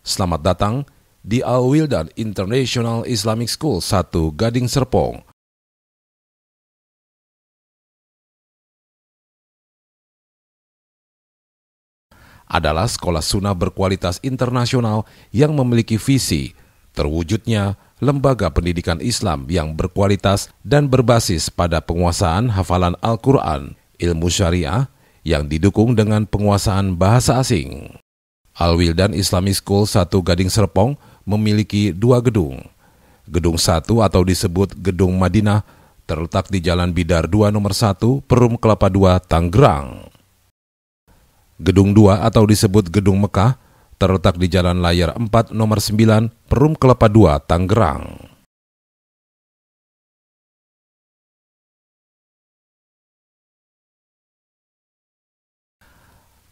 Selamat datang di Al Wildan International Islamic School 1 Gading Serpong. adalah sekolah sunnah berkualitas internasional yang memiliki visi terwujudnya lembaga pendidikan Islam yang berkualitas dan berbasis pada penguasaan hafalan Al-Quran, ilmu syariah, yang didukung dengan penguasaan bahasa asing. Al-Wildan Islamic School 1 Gading Serpong memiliki dua gedung. Gedung 1 atau disebut Gedung Madinah terletak di Jalan Bidar 2 nomor 1, Perum Kelapa 2, Tanggerang. Gedung 2 atau disebut Gedung Mekah terletak di Jalan Layar 4 nomor 9, Perum Kelapa 2, Tanggerang.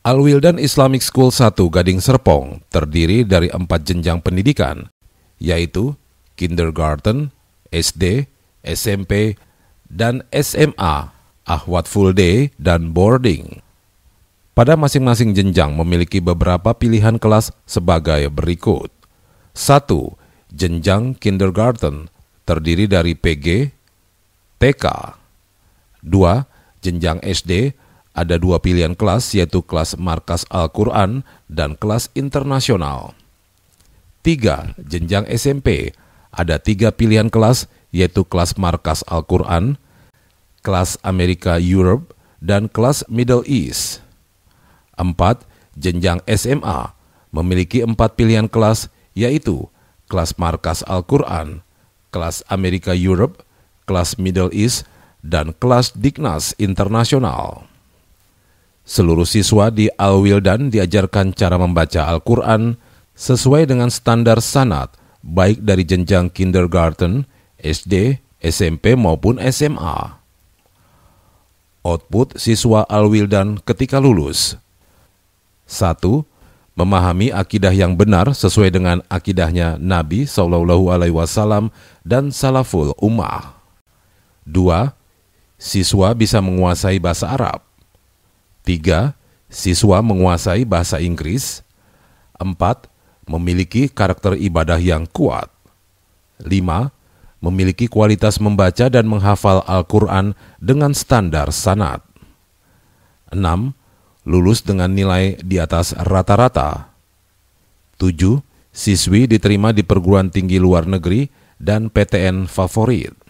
Alwildan dan Islamic School 1 Gading Serpong terdiri dari empat jenjang pendidikan, yaitu kindergarten, SD, SMP, dan SMA, ahwat full day, dan boarding. Pada masing-masing jenjang memiliki beberapa pilihan kelas sebagai berikut. 1. Jenjang kindergarten terdiri dari PG, TK. 2. Jenjang SD ada dua pilihan kelas yaitu kelas markas Al-Quran dan kelas internasional. 3. Jenjang SMP Ada tiga pilihan kelas yaitu kelas markas Al-Quran, kelas Amerika Europe, dan kelas Middle East. 4. Jenjang SMA memiliki empat pilihan kelas yaitu kelas markas Al-Quran, kelas Amerika Europe, kelas Middle East, dan kelas Dignas Internasional. Seluruh siswa di Al-Wildan diajarkan cara membaca Al-Quran sesuai dengan standar sanat, baik dari jenjang kindergarten, SD, SMP maupun SMA. Output siswa Al-Wildan ketika lulus 1. Memahami akidah yang benar sesuai dengan akidahnya Nabi Shallallahu Alaihi Wasallam dan Salaful Ummah. 2. Siswa bisa menguasai bahasa Arab. 3. Siswa menguasai bahasa Inggris. 4. Memiliki karakter ibadah yang kuat. 5. Memiliki kualitas membaca dan menghafal Al-Quran dengan standar sanat. 6. Lulus dengan nilai di atas rata-rata. 7. Siswi diterima di perguruan tinggi luar negeri dan PTN favorit.